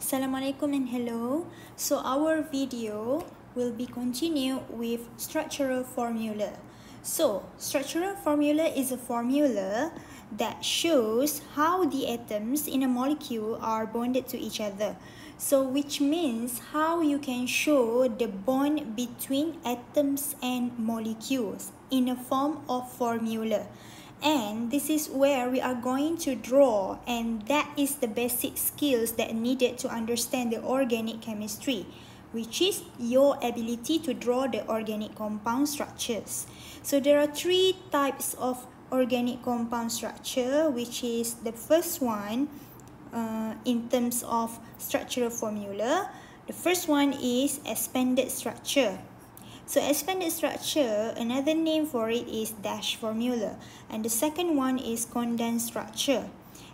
Assalamualaikum and hello. So our video will be continued with structural formula. So structural formula is a formula that shows how the atoms in a molecule are bonded to each other. So which means how you can show the bond between atoms and molecules in a form of formula. and this is where we are going to draw and that is the basic skills that needed to understand the organic chemistry which is your ability to draw the organic compound structures. So there are three types of organic compound structure which is the first one uh, in terms of structural formula. The first one is expanded structure so expanded structure, another name for it is dash formula. And the second one is condensed structure.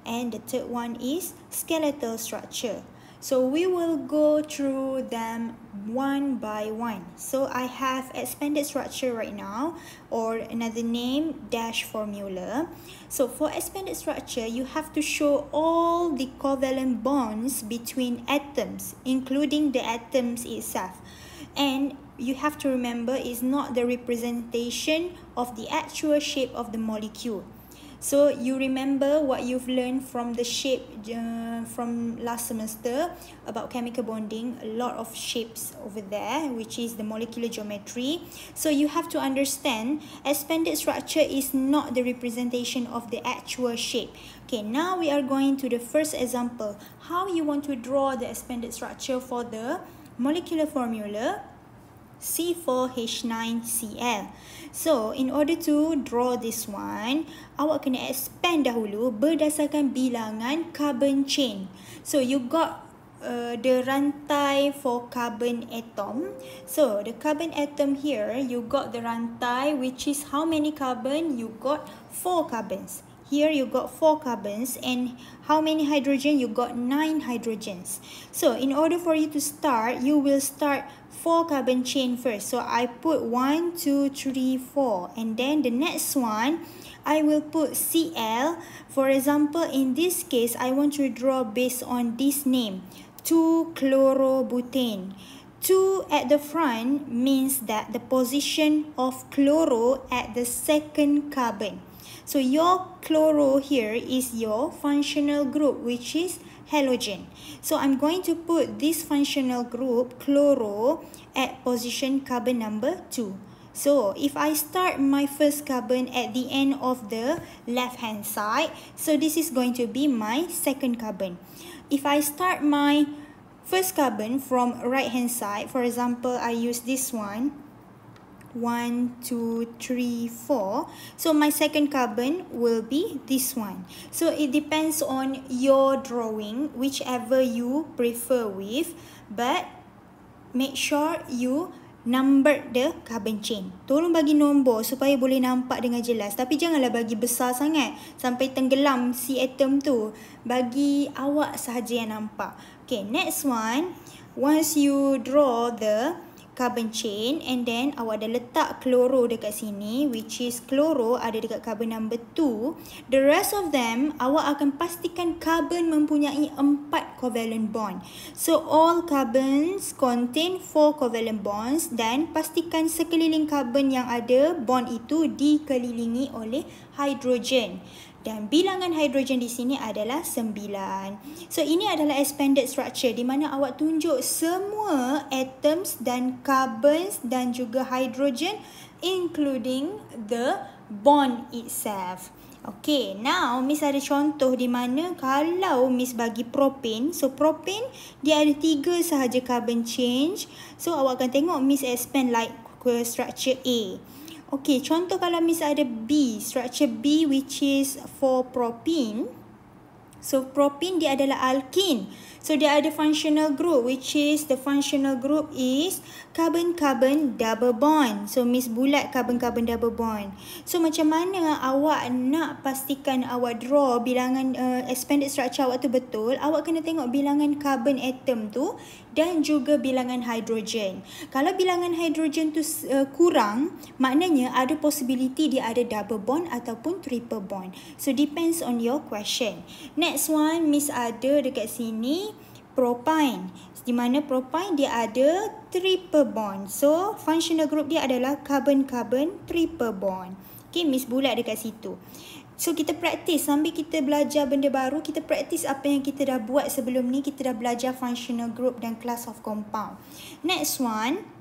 And the third one is skeletal structure. So we will go through them one by one. So I have expanded structure right now or another name dash formula. So for expanded structure, you have to show all the covalent bonds between atoms, including the atoms itself. And you have to remember is not the representation of the actual shape of the molecule. So you remember what you've learned from the shape uh, from last semester about chemical bonding, a lot of shapes over there, which is the molecular geometry. So you have to understand, expanded structure is not the representation of the actual shape. Okay, now we are going to the first example. How you want to draw the expanded structure for the molecular formula, C4H9Cl. So, in order to draw this one, awak kena expand dahulu berdasarkan bilangan carbon chain. So, you got uh, the rantai for carbon atom. So, the carbon atom here, you got the rantai which is how many carbon? You got 4 carbons. here you got four carbons and how many hydrogen you got nine hydrogens so in order for you to start you will start four carbon chain first so i put one two three four and then the next one i will put cl for example in this case i want to draw based on this name 2 chlorobutane 2 at the front means that the position of chloro at the second carbon So your chloro here is your functional group, which is halogen. So I'm going to put this functional group, chloro, at position carbon number 2. So if I start my first carbon at the end of the left-hand side, so this is going to be my second carbon. If I start my first carbon from right-hand side, for example, I use this one, one, two, three, four. So my second carbon will be this one. So it depends on your drawing, whichever you prefer with. But make sure you number the carbon chain. Tolong bagi nombor supaya boleh nampak dengan jelas. Tapi janganlah bagi besar sangat sampai tenggelam si atom tu. Bagi awak sahaja yang nampak. Okay, next one. Once you draw the carbon chain and then awak dah letak chloro dekat sini which is chloro ada dekat carbon number 2 the rest of them awak akan pastikan carbon mempunyai 4 covalent bond so all carbons contain 4 covalent bonds dan pastikan sekeliling carbon yang ada bond itu dikelilingi oleh hydrogen dan bilangan hidrogen di sini adalah 9. So ini adalah expanded structure di mana awak tunjuk semua atoms dan carbons dan juga hidrogen including the bond itself. Okay, now Miss ada contoh di mana kalau Miss bagi propane. So, propane dia ada tiga sahaja carbon change. So, awak akan tengok Miss expand like structure A. Okey, contoh kalau misal ada B, structure B which is for propene. So propene dia adalah alkene. So dia ada functional group which is the functional group is carbon-carbon double bond. So miss bulat carbon-carbon double bond. So macam mana awak nak pastikan awak draw bilangan uh, expanded structure awak tu betul, awak kena tengok bilangan carbon atom tu dan juga bilangan hidrogen. Kalau bilangan hidrogen tu uh, kurang, maknanya ada possibility dia ada double bond ataupun triple bond. So depends on your question. Next one, miss ada dekat sini propine. Di mana propine dia ada triple bond. So, functional group dia adalah carbon-carbon triple bond. Okay, miss bulat dekat situ. So, kita praktis. Sambil kita belajar benda baru, kita praktis apa yang kita dah buat sebelum ni. Kita dah belajar functional group dan class of compound. Next one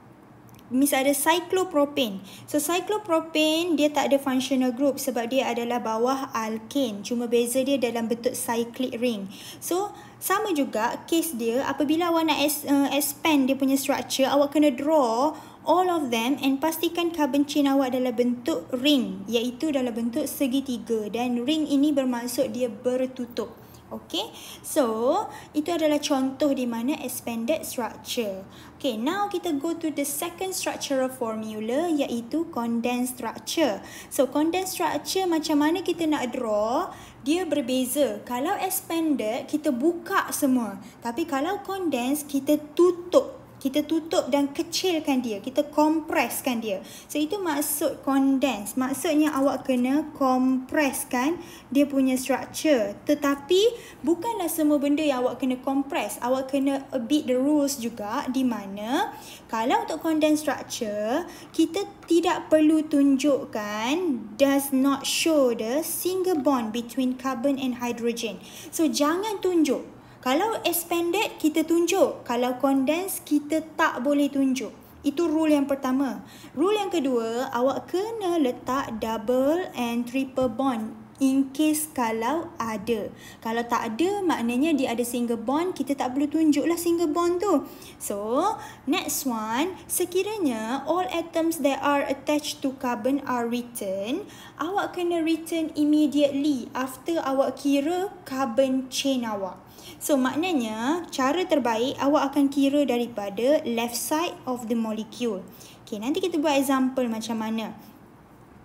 mis ada cyclopropane. So cyclopropane dia tak ada functional group sebab dia adalah bawah alkene. Cuma beza dia dalam bentuk cyclic ring. So sama juga case dia apabila awak nak eh, expand dia punya structure awak kena draw all of them and pastikan carbon chain awak dalam bentuk ring iaitu dalam bentuk segitiga dan ring ini bermaksud dia bertutup. Okay. So, itu adalah contoh di mana expanded structure. Okay, now kita go to the second structural formula iaitu condensed structure. So, condensed structure macam mana kita nak draw, dia berbeza. Kalau expanded, kita buka semua. Tapi kalau condensed, kita tutup kita tutup dan kecilkan dia kita kompreskan dia so itu maksud condense maksudnya awak kena kompreskan dia punya structure tetapi bukanlah semua benda yang awak kena kompres awak kena a bit the rules juga di mana kalau untuk condense structure kita tidak perlu tunjukkan does not show the single bond between carbon and hydrogen so jangan tunjuk kalau expanded, kita tunjuk. Kalau condensed, kita tak boleh tunjuk. Itu rule yang pertama. Rule yang kedua, awak kena letak double and triple bond in case kalau ada. Kalau tak ada, maknanya dia ada single bond, kita tak perlu tunjuklah single bond tu. So, next one, sekiranya all atoms that are attached to carbon are written, awak kena return immediately after awak kira carbon chain awak. So maknanya cara terbaik awak akan kira daripada left side of the molecule. Okay, nanti kita buat example macam mana.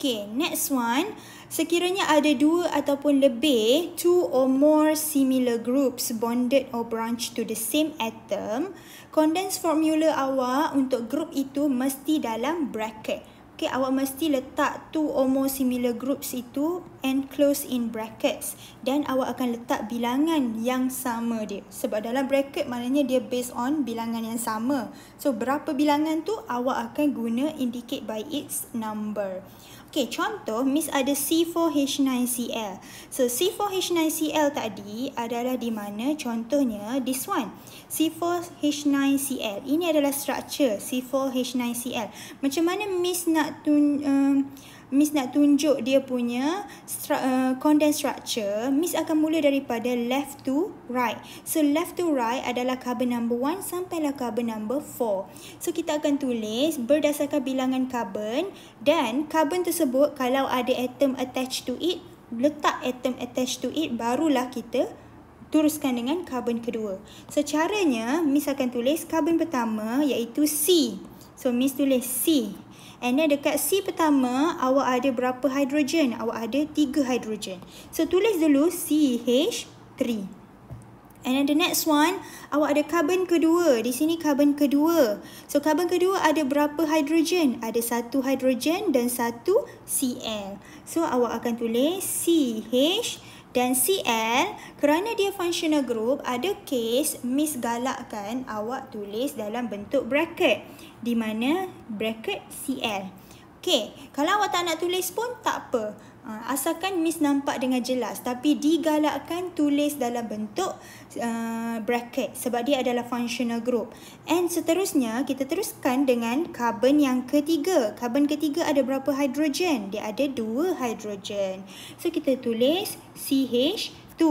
Okay, next one. Sekiranya ada dua ataupun lebih, two or more similar groups bonded or branched to the same atom, condensed formula awak untuk group itu mesti dalam bracket okay, awak mesti letak two or more similar groups itu and close in brackets. Dan awak akan letak bilangan yang sama dia. Sebab dalam bracket maknanya dia based on bilangan yang sama. So, berapa bilangan tu awak akan guna indicate by its number. Okay, contoh, Miss ada C4H9Cl. So, C4H9Cl tadi adalah di mana contohnya this one. C4H9Cl. Ini adalah structure C4H9Cl. Macam mana Miss nak tun uh, Miss nak tunjuk dia punya stru uh, condensed structure, Miss akan mula daripada left to right. So left to right adalah carbon number 1 sampailah carbon number 4. So kita akan tulis berdasarkan bilangan carbon dan carbon tersebut kalau ada atom attached to it, letak atom attached to it barulah kita teruskan dengan karbon kedua. Secaranya, Miss akan tulis karbon pertama iaitu C. So, Miss tulis C. And then dekat C pertama, awak ada berapa hidrogen? Awak ada 3 hidrogen. So, tulis dulu CH3. And then the next one, awak ada karbon kedua. Di sini karbon kedua. So, karbon kedua ada berapa hidrogen? Ada satu hidrogen dan satu Cl. So, awak akan tulis CH3. Dan CL, kerana dia functional group, ada case misgalakkan awak tulis dalam bentuk bracket. Di mana bracket CL. Okay, kalau awak tak nak tulis pun tak apa. Ha, asalkan Miss nampak dengan jelas tapi digalakkan tulis dalam bentuk uh, bracket sebab dia adalah functional group. And seterusnya kita teruskan dengan carbon yang ketiga. Carbon ketiga ada berapa hidrogen? Dia ada dua hidrogen. So kita tulis CH2.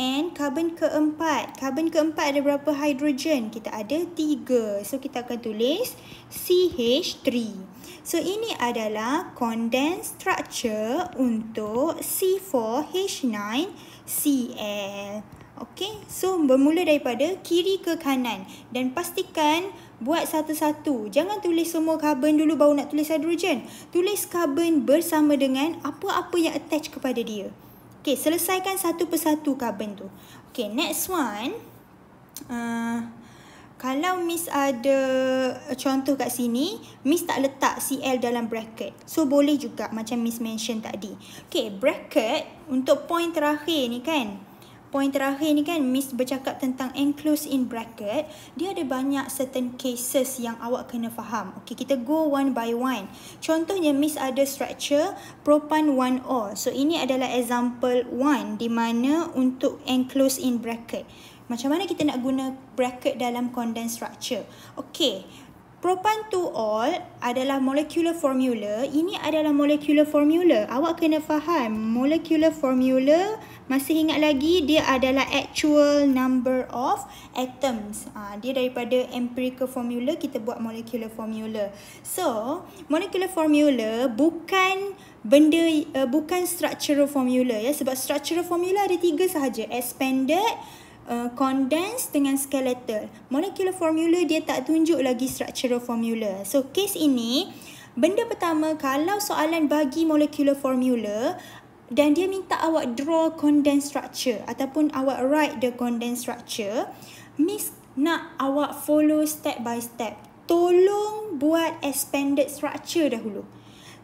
And carbon keempat. Carbon keempat ada berapa hidrogen? Kita ada tiga. So kita akan tulis CH3. CH3. So ini adalah condensed structure untuk C4H9Cl. Okay, so bermula daripada kiri ke kanan dan pastikan buat satu-satu. Jangan tulis semua karbon dulu baru nak tulis hidrogen. Tulis karbon bersama dengan apa-apa yang attach kepada dia. Okay, selesaikan satu persatu karbon tu. Okay, next one. Uh, kalau Miss ada eh, contoh kat sini, Miss tak letak CL dalam bracket. So, boleh juga macam Miss mention tadi. Okay, bracket untuk point terakhir ni kan. Point terakhir ni kan, Miss bercakap tentang enclosed in bracket. Dia ada banyak certain cases yang awak kena faham. Okay, kita go one by one. Contohnya, Miss ada structure propane one o So, ini adalah example one di mana untuk enclosed in bracket macam mana kita nak guna bracket dalam condensed structure. Okey, propan-2-ol adalah molecular formula. Ini adalah molecular formula. Awak kena faham, molecular formula masih ingat lagi dia adalah actual number of atoms. Ha, dia daripada empirical formula, kita buat molecular formula. So, molecular formula bukan benda uh, bukan structural formula ya sebab structural formula ada tiga sahaja expanded Uh, condensed dengan skeletal. Molecular formula dia tak tunjuk lagi structural formula. So case ini, benda pertama kalau soalan bagi molecular formula dan dia minta awak draw condensed structure ataupun awak write the condensed structure, miss nak awak follow step by step. Tolong buat expanded structure dahulu.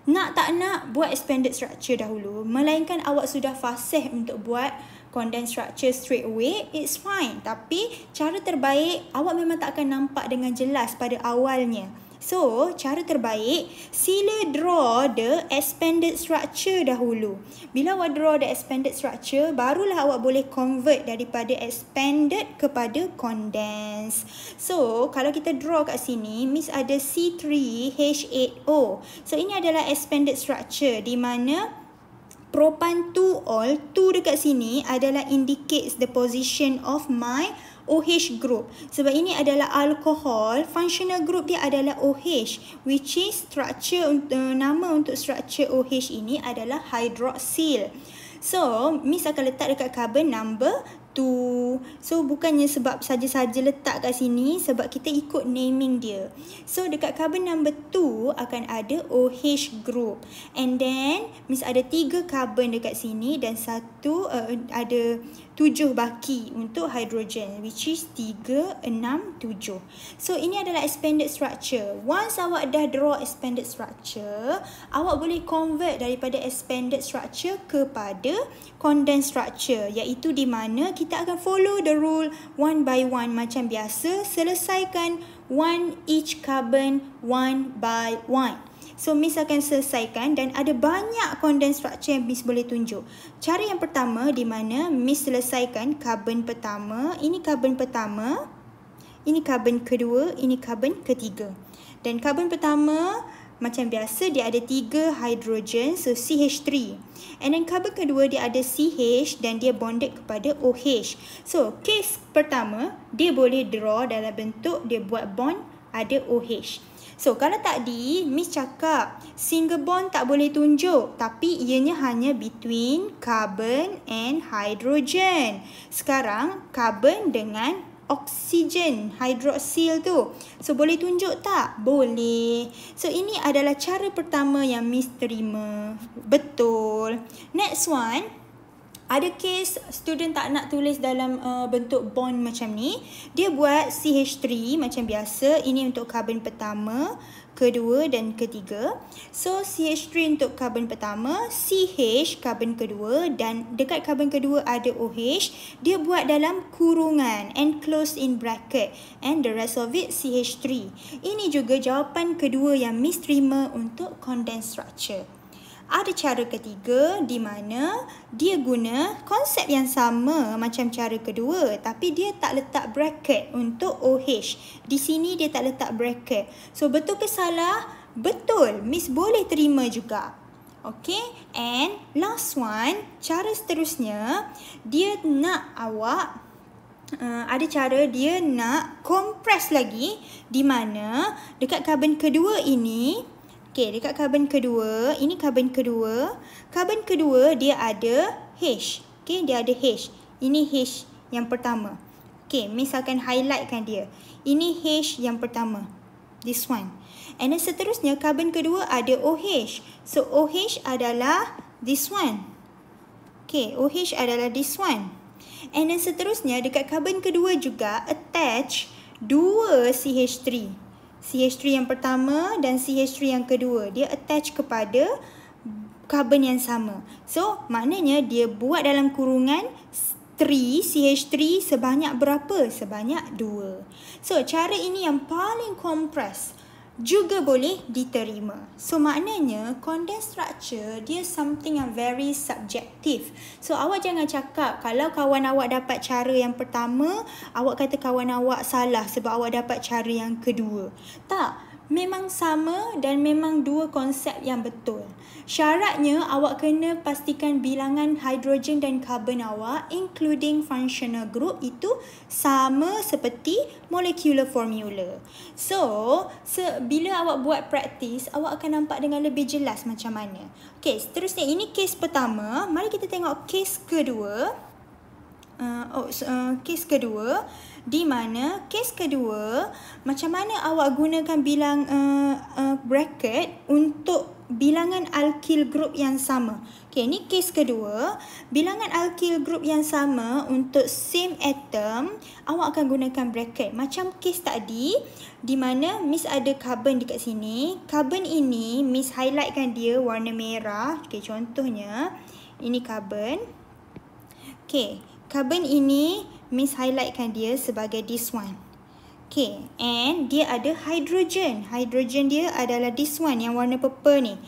Nak tak nak buat expanded structure dahulu. Melainkan awak sudah fasih untuk buat uh, condensed structure straight away, it's fine. Tapi cara terbaik, awak memang tak akan nampak dengan jelas pada awalnya. So, cara terbaik, sila draw the expanded structure dahulu. Bila awak draw the expanded structure, barulah awak boleh convert daripada expanded kepada condensed. So, kalau kita draw kat sini, miss ada C3H8O. So, ini adalah expanded structure di mana propan 2 ol 2 dekat sini adalah indicates the position of my OH group. Sebab ini adalah alcohol, functional group dia adalah OH, which is structure, uh, nama untuk structure OH ini adalah hydroxyl. So, Miss akan letak dekat carbon number tu. So bukannya sebab saja-saja letak kat sini sebab kita ikut naming dia. So dekat carbon number 2 akan ada OH group. And then miss ada 3 carbon dekat sini dan satu uh, ada tujuh baki untuk hidrogen which is tiga enam tujuh. So ini adalah expanded structure. Once awak dah draw expanded structure, awak boleh convert daripada expanded structure kepada condensed structure iaitu di mana kita akan follow the rule one by one macam biasa selesaikan one each carbon one by one. So Miss akan selesaikan dan ada banyak condensed structure yang Miss boleh tunjuk. Cara yang pertama di mana Miss selesaikan karbon pertama, ini karbon pertama, ini karbon kedua, ini karbon ketiga. Dan karbon pertama macam biasa dia ada tiga hidrogen, so CH3. And then karbon kedua dia ada CH dan dia bonded kepada OH. So case pertama dia boleh draw dalam bentuk dia buat bond ada OH. So kalau tadi Miss cakap single bond tak boleh tunjuk tapi ianya hanya between carbon and hydrogen. Sekarang carbon dengan oksigen hidroksil tu. So boleh tunjuk tak? Boleh. So ini adalah cara pertama yang Miss terima. Betul. Next one ada kes student tak nak tulis dalam uh, bentuk bond macam ni dia buat CH3 macam biasa ini untuk karbon pertama kedua dan ketiga so CH3 untuk karbon pertama CH karbon kedua dan dekat karbon kedua ada OH dia buat dalam kurungan and close in bracket and the rest of it CH3 ini juga jawapan kedua yang miss untuk condensed structure ada cara ketiga di mana dia guna konsep yang sama macam cara kedua tapi dia tak letak bracket untuk OH. Di sini dia tak letak bracket. So betul ke salah? Betul. Miss boleh terima juga. Okay. And last one, cara seterusnya, dia nak awak Uh, ada cara dia nak compress lagi di mana dekat carbon kedua ini Okey, dekat karbon kedua, ini karbon kedua. Karbon kedua dia ada H. Okey, dia ada H. Ini H yang pertama. Okey, misalkan highlightkan dia. Ini H yang pertama. This one. And then seterusnya, karbon kedua ada OH. So, OH adalah this one. Okay, OH adalah this one. And then seterusnya, dekat karbon kedua juga, attach dua CH3. CH3 yang pertama dan CH3 yang kedua. Dia attach kepada carbon yang sama. So, maknanya dia buat dalam kurungan 3 CH3 sebanyak berapa? Sebanyak 2. So, cara ini yang paling kompres juga boleh diterima. So maknanya condensed structure dia something yang very subjective. So awak jangan cakap kalau kawan awak dapat cara yang pertama, awak kata kawan awak salah sebab awak dapat cara yang kedua. Tak memang sama dan memang dua konsep yang betul. Syaratnya awak kena pastikan bilangan hidrogen dan karbon awak including functional group itu sama seperti molecular formula. So, bila awak buat praktis, awak akan nampak dengan lebih jelas macam mana. Okey, seterusnya ini kes pertama. Mari kita tengok kes kedua. Uh, oh, uh, kes kedua di mana kes kedua macam mana awak gunakan bilang uh, uh, bracket untuk bilangan alkil group yang sama. okay ni kes kedua, bilangan alkil group yang sama untuk same atom, awak akan gunakan bracket. Macam kes tadi di mana miss ada carbon dekat sini. Carbon ini miss highlightkan dia warna merah. okay contohnya ini carbon. okay carbon ini Miss highlightkan dia sebagai this one. Okay, and dia ada hydrogen. Hydrogen dia adalah this one yang warna purple ni.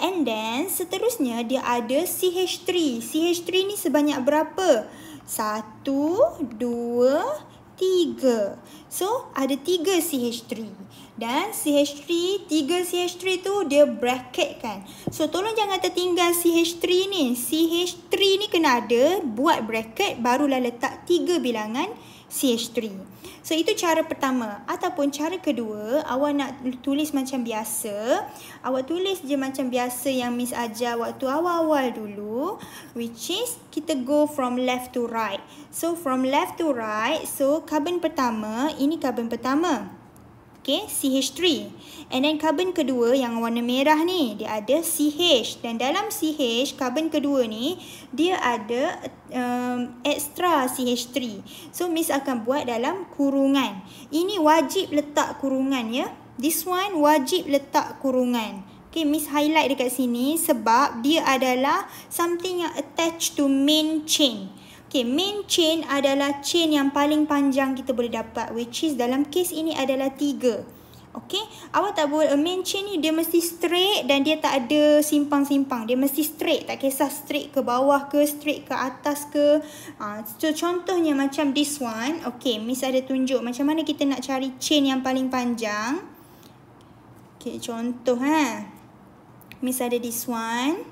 And then seterusnya dia ada CH3. CH3 ni sebanyak berapa? Satu, dua, tiga. So, ada tiga CH3. Dan CH3, 3CH3 tu dia bracket kan. So tolong jangan tertinggal CH3 ni. CH3 ni kena ada buat bracket barulah letak 3 bilangan CH3. So itu cara pertama. Ataupun cara kedua, awak nak tulis macam biasa. Awak tulis je macam biasa yang Miss ajar waktu awal-awal dulu. Which is kita go from left to right. So from left to right, so carbon pertama, ini carbon pertama. Pertama. Okay, CH3. And then carbon kedua yang warna merah ni, dia ada CH. Dan dalam CH, carbon kedua ni, dia ada um, extra CH3. So, Miss akan buat dalam kurungan. Ini wajib letak kurungan ya. This one wajib letak kurungan. Okay, Miss highlight dekat sini sebab dia adalah something yang attached to main chain. Okay, main chain adalah chain yang paling panjang kita boleh dapat. Which is dalam case ini adalah tiga. Okay, awak tak boleh. Main chain ni dia mesti straight dan dia tak ada simpang-simpang. Dia mesti straight. Tak kisah straight ke bawah ke, straight ke atas ke. Ah, so, contohnya macam this one. Okay, Miss ada tunjuk macam mana kita nak cari chain yang paling panjang. Okay, contoh ha. Miss ada this one.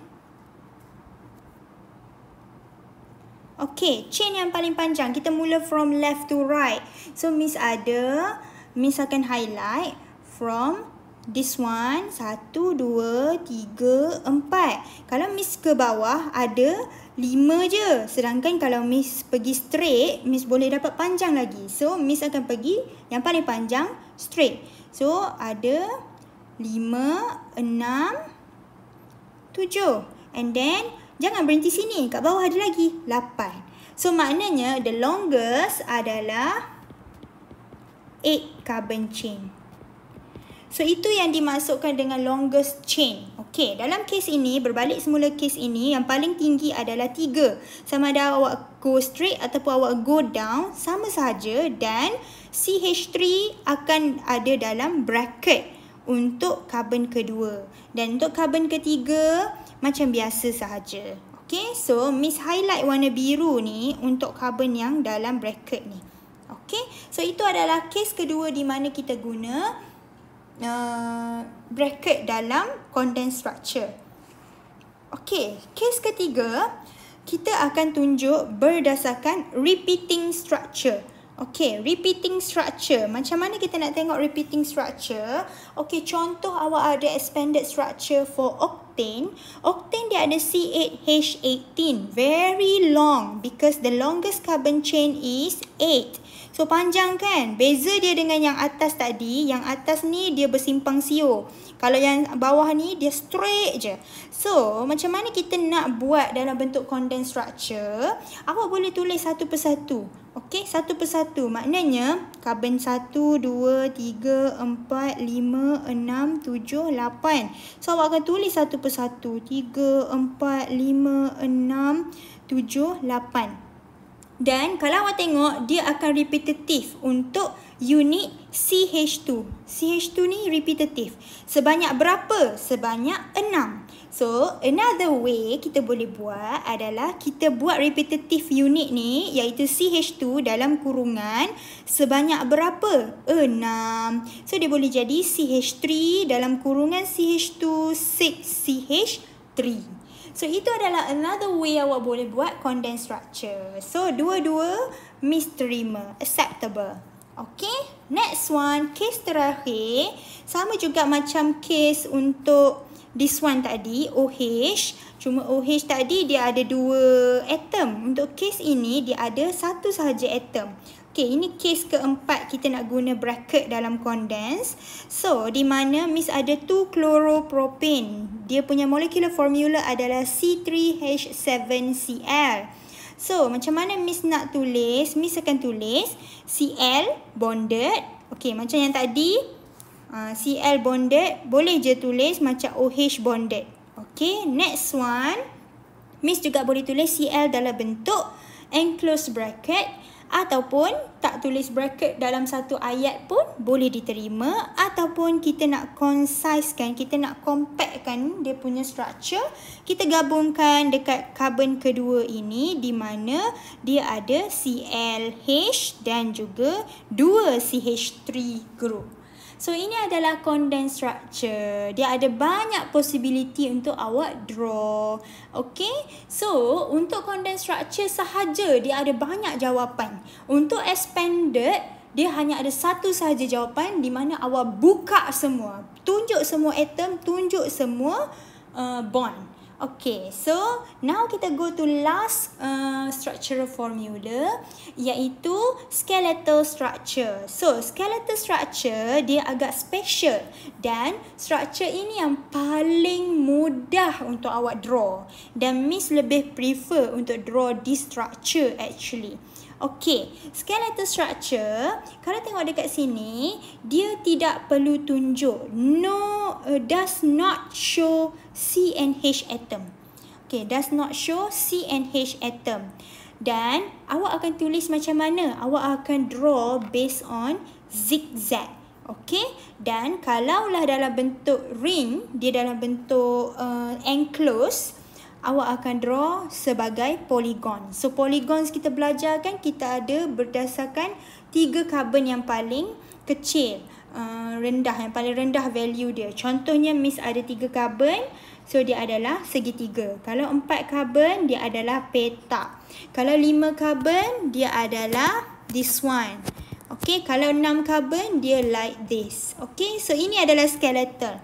Okay, chain yang paling panjang. Kita mula from left to right. So, Miss ada, Miss akan highlight from this one. Satu, dua, tiga, empat. Kalau Miss ke bawah, ada lima je. Sedangkan kalau Miss pergi straight, Miss boleh dapat panjang lagi. So, Miss akan pergi yang paling panjang straight. So, ada lima, enam, tujuh. And then, Jangan berhenti sini. Kat bawah ada lagi. lapan. So, maknanya the longest adalah 8 carbon chain. So, itu yang dimasukkan dengan longest chain. Okay, dalam kes ini, berbalik semula kes ini, yang paling tinggi adalah 3. Sama ada awak go straight ataupun awak go down, sama sahaja. Dan CH3 akan ada dalam bracket untuk carbon kedua. Dan untuk carbon ketiga, macam biasa sahaja. Okay, so Miss highlight warna biru ni untuk carbon yang dalam bracket ni. Okay, so itu adalah case kedua di mana kita guna uh, bracket dalam condensed structure. Okay, case ketiga, kita akan tunjuk berdasarkan repeating structure. Okay, repeating structure. Macam mana kita nak tengok repeating structure? Okay, contoh awak ada expanded structure for octane. Octane dia ada C8H18. Very long because the longest carbon chain is 8. So, panjang kan? Beza dia dengan yang atas tadi. Yang atas ni dia bersimpang siur. Kalau yang bawah ni dia straight je. So, macam mana kita nak buat dalam bentuk condensed structure? Awak boleh tulis satu persatu. Okey, satu persatu. Maknanya karbon 1, 2, 3, 4, 5, 6, 7, 8. So awak akan tulis satu persatu. 3, 4, 5, 6, 7, 8. Dan kalau awak tengok, dia akan repetitif untuk unit CH2. CH2 ni repetitif. Sebanyak berapa? Sebanyak 6. So, another way kita boleh buat adalah kita buat repetitive unit ni iaitu CH2 dalam kurungan sebanyak berapa? 6. So, dia boleh jadi CH3 dalam kurungan CH2 6CH3. So, itu adalah another way awak boleh buat condensed structure. So, dua-dua mystery misterima, acceptable. Okay, next one, case terakhir. Sama juga macam case untuk this one tadi, OH. Cuma OH tadi dia ada dua atom. Untuk case ini dia ada satu sahaja atom. Okay, ini case keempat kita nak guna bracket dalam condense. So, di mana Miss ada 2-chloropropane. Dia punya molecular formula adalah C3H7Cl. So, macam mana Miss nak tulis? Miss akan tulis Cl bonded. Okay, macam yang tadi. Ah, CL bonded, boleh je tulis macam OH bonded. Okay, next one. Miss juga boleh tulis CL dalam bentuk enclosed bracket ataupun tak tulis bracket dalam satu ayat pun boleh diterima ataupun kita nak concise kan, kita nak compact kan dia punya structure, kita gabungkan dekat carbon kedua ini di mana dia ada CLH dan juga 2CH3 group. So ini adalah condensed structure. Dia ada banyak possibility untuk awak draw. Okay. So untuk condensed structure sahaja dia ada banyak jawapan. Untuk expanded dia hanya ada satu sahaja jawapan di mana awak buka semua. Tunjuk semua atom, tunjuk semua uh, bond. Okay, so now kita go to last uh, structural formula iaitu skeletal structure. So, skeletal structure dia agak special dan structure ini yang paling mudah untuk awak draw. Dan Miss lebih prefer untuk draw this structure actually. Okey, skeletal structure, kalau tengok dekat sini, dia tidak perlu tunjuk. No, uh, does not show C and H atom. Okey, does not show C and H atom. Dan awak akan tulis macam mana? Awak akan draw based on zigzag. Okey, dan kalaulah dalam bentuk ring, dia dalam bentuk uh, enclosed, awak akan draw sebagai poligon. So poligons kita belajar kan kita ada berdasarkan tiga carbon yang paling kecil, uh, rendah yang paling rendah value dia. Contohnya mis ada tiga carbon, so dia adalah segitiga. Kalau empat carbon dia adalah petak. Kalau lima carbon dia adalah this one. Okay, kalau enam carbon dia like this. Okay, so ini adalah skeletal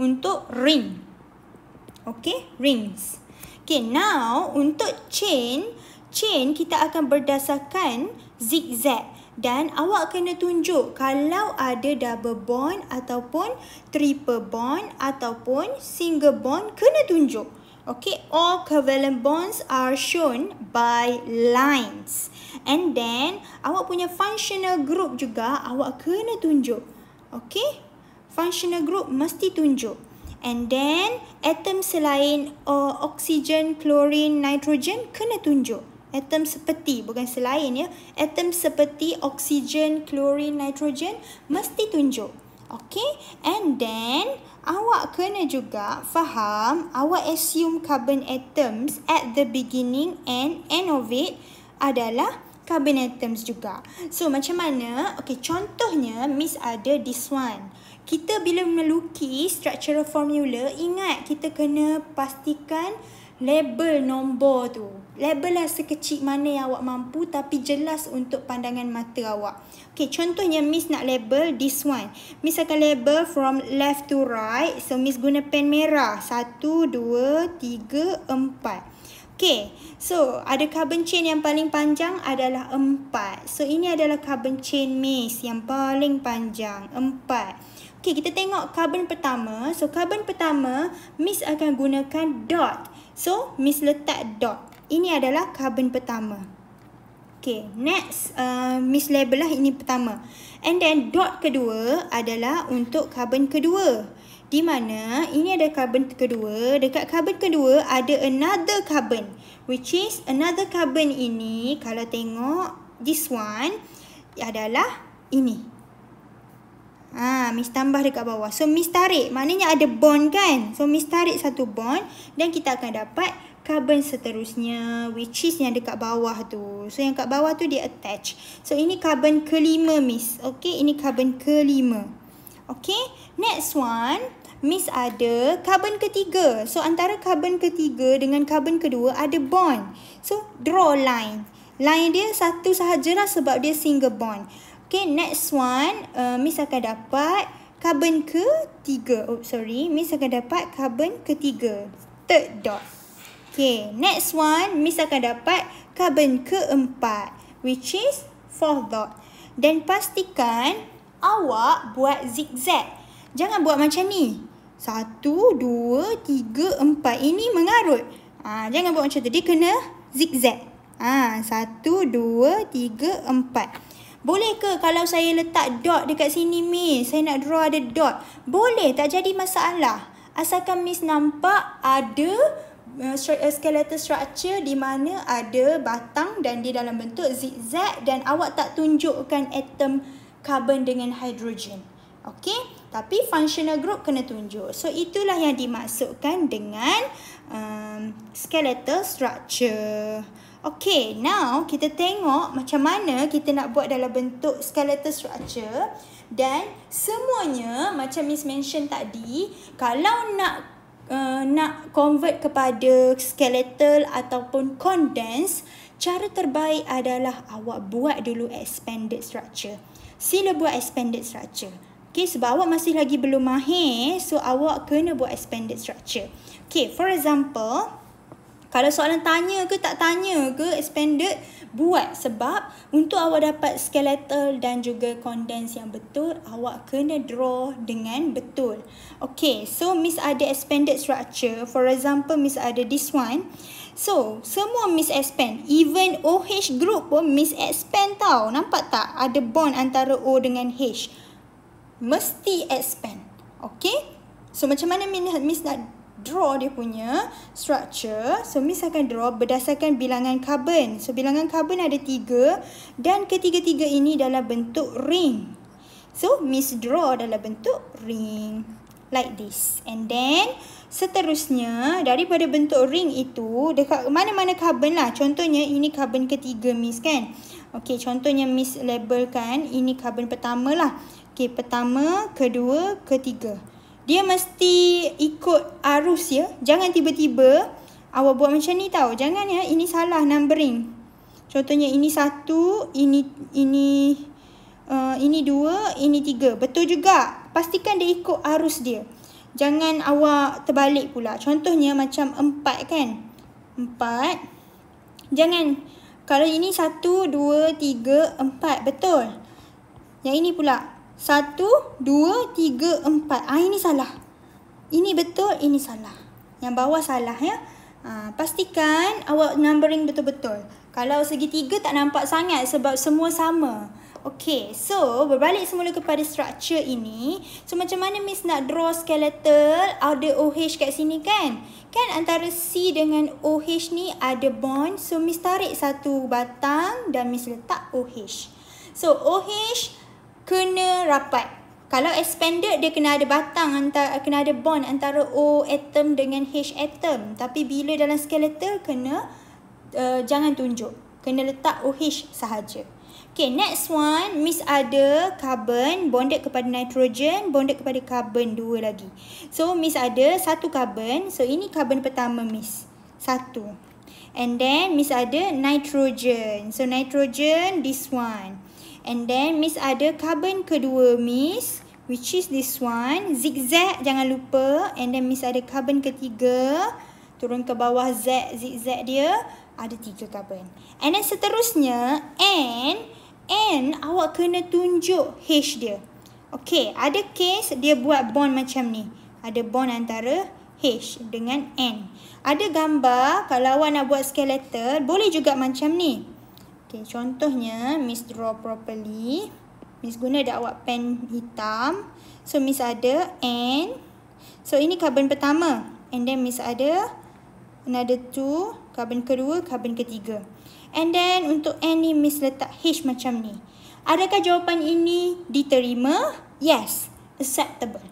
untuk ring. Okay, rings. Okay, now untuk chain, chain kita akan berdasarkan zigzag. Dan awak kena tunjuk kalau ada double bond ataupun triple bond ataupun single bond, kena tunjuk. Okay, all covalent bonds are shown by lines. And then, awak punya functional group juga awak kena tunjuk. Okay, functional group mesti tunjuk. And then, atom selain uh, oksigen, klorin, nitrogen kena tunjuk. Atom seperti, bukan selain ya. Atom seperti oksigen, klorin, nitrogen mesti tunjuk. Okay, and then awak kena juga faham awak assume carbon atoms at the beginning and end of it adalah carbon atoms juga. So, macam mana? Okay, contohnya Miss ada this one kita bila melukis structural formula, ingat kita kena pastikan label nombor tu. Label lah sekecil mana yang awak mampu tapi jelas untuk pandangan mata awak. Okay, contohnya Miss nak label this one. Miss akan label from left to right. So, Miss guna pen merah. Satu, dua, tiga, empat. Okay, so ada carbon chain yang paling panjang adalah empat. So, ini adalah carbon chain Miss yang paling panjang. Empat. Empat. Okey, kita tengok karbon pertama. So, karbon pertama, Miss akan gunakan dot. So, Miss letak dot. Ini adalah karbon pertama. Okey, next, uh, Miss label lah ini pertama. And then, dot kedua adalah untuk karbon kedua. Di mana, ini ada karbon kedua. Dekat karbon kedua, ada another karbon. Which is, another karbon ini, kalau tengok this one, adalah Ini. Ha, mis tambah dekat bawah. So, mis tarik. Maknanya ada bond kan? So, mis tarik satu bond. Dan kita akan dapat carbon seterusnya. Which is yang dekat bawah tu. So, yang kat bawah tu dia attach. So, ini carbon kelima, mis. Okay? Ini carbon kelima. Okay? Next one. Mis ada carbon ketiga. So, antara carbon ketiga dengan carbon kedua ada bond. So, draw line. Line dia satu sahajalah sebab dia single bond. Okay, next one. Uh, Miss akan dapat carbon ketiga. Oh, sorry. Miss akan dapat carbon ketiga. Third dot. Okay, next one. Miss akan dapat carbon keempat. Which is fourth dot. Dan pastikan awak buat zigzag. Jangan buat macam ni. Satu, dua, tiga, empat. Ini mengarut. Ha, jangan buat macam tu. Dia kena zigzag. Ah, ha, satu, dua, tiga, empat. Boleh ke kalau saya letak dot dekat sini Miss? Saya nak draw ada dot. Boleh, tak jadi masalah. Asalkan Miss nampak ada eh, eh, skeletal structure di mana ada batang dan di dalam bentuk zigzag dan awak tak tunjukkan atom karbon dengan hidrogen. okay? tapi functional group kena tunjuk. So itulah yang dimaksudkan dengan um, skeletal structure. Okay, now kita tengok macam mana kita nak buat dalam bentuk skeletal structure dan semuanya macam Miss mention tadi, kalau nak uh, nak convert kepada skeletal ataupun condensed, cara terbaik adalah awak buat dulu expanded structure. Sila buat expanded structure. Okay, sebab awak masih lagi belum mahir, so awak kena buat expanded structure. Okay, for example... Kalau soalan tanya ke tak tanya ke expanded buat sebab untuk awak dapat skeletal dan juga condense yang betul awak kena draw dengan betul. Okay so miss ada expanded structure for example miss ada this one. So semua miss expand even OH group pun miss expand tau. Nampak tak ada bond antara O dengan H. Mesti expand. Okay. So macam mana miss nak draw dia punya structure. So, Miss akan draw berdasarkan bilangan carbon. So, bilangan karbon ada tiga dan ketiga-tiga ini dalam bentuk ring. So, Miss draw dalam bentuk ring like this. And then, seterusnya daripada bentuk ring itu, dekat mana-mana carbon lah. Contohnya, ini carbon ketiga Miss kan. Okay, contohnya Miss labelkan ini carbon pertama lah. Okay, pertama, kedua, ketiga. Ketiga dia mesti ikut arus ya. Jangan tiba-tiba awak buat macam ni tau. Jangan ya, ini salah numbering. Contohnya ini satu, ini ini uh, ini dua, ini tiga. Betul juga. Pastikan dia ikut arus dia. Jangan awak terbalik pula. Contohnya macam empat kan. Empat. Jangan. Kalau ini satu, dua, tiga, empat. Betul. Yang ini pula. Satu, dua, tiga, empat. Ah, ini salah. Ini betul, ini salah. Yang bawah salah ya. Ha, pastikan awak numbering betul-betul. Kalau segi tiga tak nampak sangat sebab semua sama. Okay, so berbalik semula kepada structure ini. So macam mana Miss nak draw skeletal? Ada OH kat sini kan? Kan antara C dengan OH ni ada bond. So Miss tarik satu batang dan Miss letak OH. So OH kena rapat. Kalau expanded dia kena ada batang antara kena ada bond antara O atom dengan H atom. Tapi bila dalam skeletal kena uh, jangan tunjuk. Kena letak OH sahaja. Okay, next one. Miss ada carbon bonded kepada nitrogen, bonded kepada carbon dua lagi. So, Miss ada satu carbon. So, ini carbon pertama Miss. Satu. And then, Miss ada nitrogen. So, nitrogen this one. And then miss ada carbon kedua miss which is this one. Zigzag jangan lupa. And then miss ada carbon ketiga. Turun ke bawah Z zigzag dia. Ada tiga carbon. And then seterusnya N. N awak kena tunjuk H dia. Okay ada case dia buat bond macam ni. Ada bond antara H dengan N. Ada gambar kalau awak nak buat skeletal boleh juga macam ni. Okay, contohnya Miss draw properly. Miss guna dakwat pen hitam. So Miss ada N. So ini carbon pertama. And then Miss ada another two. Carbon kedua, carbon ketiga. And then untuk N ni Miss letak H macam ni. Adakah jawapan ini diterima? Yes. Acceptable.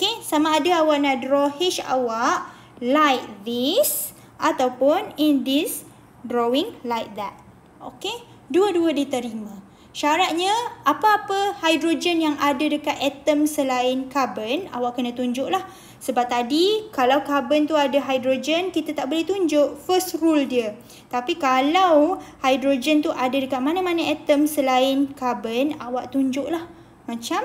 Okay. Sama ada awak nak draw H awak like this. Ataupun in this drawing like that. Okey, dua-dua diterima. Syaratnya, apa-apa hidrogen yang ada dekat atom selain karbon, awak kena tunjuklah. Sebab tadi, kalau karbon tu ada hidrogen, kita tak boleh tunjuk first rule dia. Tapi kalau hidrogen tu ada dekat mana-mana atom selain karbon, awak tunjuklah. Macam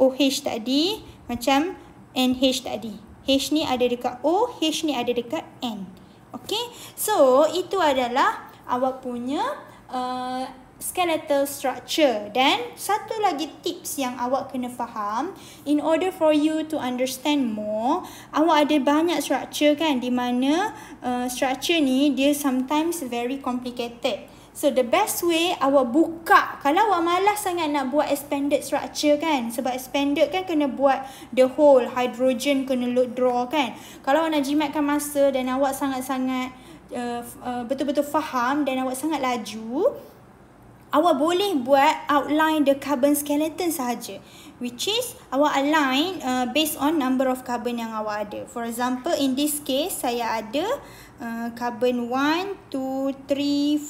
OH tadi, macam NH tadi. H ni ada dekat O, H ni ada dekat N. Okay, so itu adalah awak punya... Uh, skeletal structure dan satu lagi tips yang awak kena faham in order for you to understand more awak ada banyak structure kan di mana uh, structure ni dia sometimes very complicated so the best way awak buka kalau awak malas sangat nak buat expanded structure kan sebab expanded kan kena buat the whole hydrogen kena load draw kan kalau awak nak jimatkan masa dan awak sangat-sangat Uh, uh, betul-betul faham dan awak sangat laju, awak boleh buat outline the carbon skeleton sahaja. Which is, awak align uh, based on number of carbon yang awak ada. For example, in this case, saya ada uh, carbon 1, 2, 3,